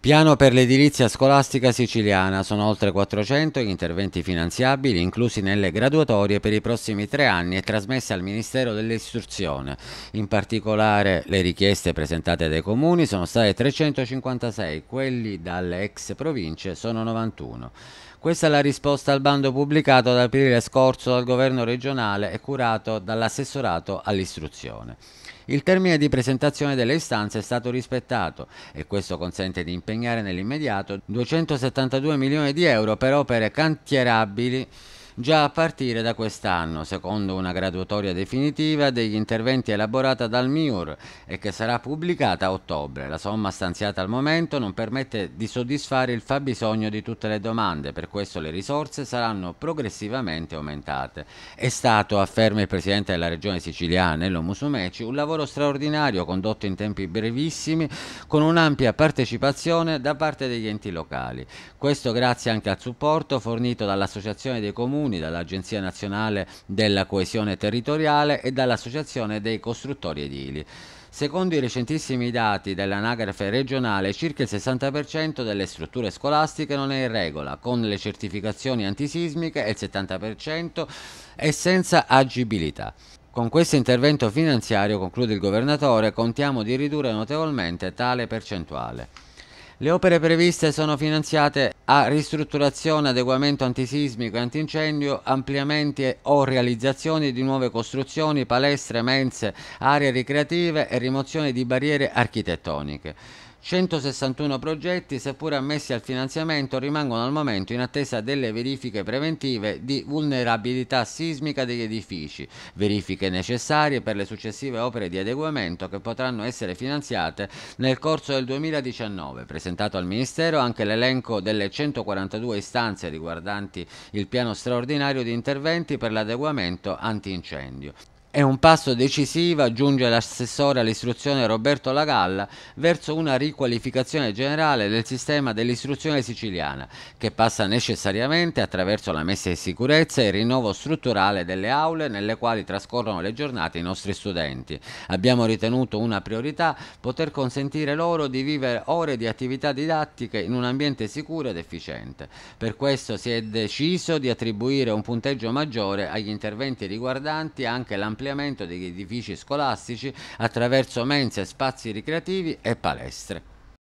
Piano per l'edilizia scolastica siciliana. Sono oltre 400 gli interventi finanziabili inclusi nelle graduatorie per i prossimi tre anni e trasmessi al Ministero dell'Istruzione. In particolare le richieste presentate dai comuni sono state 356, quelli dalle ex province sono 91. Questa è la risposta al bando pubblicato ad aprile scorso dal governo regionale e curato dall'assessorato all'istruzione. Il termine di presentazione delle istanze è stato rispettato e questo consente di impegnare nell'immediato 272 milioni di euro per opere cantierabili già a partire da quest'anno, secondo una graduatoria definitiva degli interventi elaborata dal MIUR e che sarà pubblicata a ottobre. La somma stanziata al momento non permette di soddisfare il fabbisogno di tutte le domande, per questo le risorse saranno progressivamente aumentate. È stato, afferma il Presidente della Regione siciliana, Nello Musumeci, un lavoro straordinario condotto in tempi brevissimi con un'ampia partecipazione da parte degli enti locali. Questo grazie anche al supporto fornito dall'Associazione dei Comuni comuni, dall'Agenzia Nazionale della Coesione Territoriale e dall'Associazione dei Costruttori Edili. Secondo i recentissimi dati dell'anagrafe regionale, circa il 60% delle strutture scolastiche non è in regola, con le certificazioni antisismiche e il 70% è senza agibilità. Con questo intervento finanziario, conclude il governatore, contiamo di ridurre notevolmente tale percentuale. Le opere previste sono finanziate a ristrutturazione, adeguamento antisismico e antincendio, ampliamenti o realizzazioni di nuove costruzioni, palestre, mense, aree ricreative e rimozione di barriere architettoniche. 161 progetti, seppur ammessi al finanziamento, rimangono al momento in attesa delle verifiche preventive di vulnerabilità sismica degli edifici, verifiche necessarie per le successive opere di adeguamento che potranno essere finanziate nel corso del 2019. Presentato al Ministero anche l'elenco delle 100 142 istanze riguardanti il piano straordinario di interventi per l'adeguamento antincendio. È un passo decisivo, aggiunge l'assessore all'istruzione Roberto Lagalla, verso una riqualificazione generale del sistema dell'istruzione siciliana, che passa necessariamente attraverso la messa in sicurezza e il rinnovo strutturale delle aule nelle quali trascorrono le giornate i nostri studenti. Abbiamo ritenuto una priorità poter consentire loro di vivere ore di attività didattiche in un ambiente sicuro ed efficiente. Per questo si è deciso di attribuire un punteggio maggiore agli interventi riguardanti anche l'ampliamento ampliamento degli edifici scolastici attraverso mense, spazi ricreativi e palestre.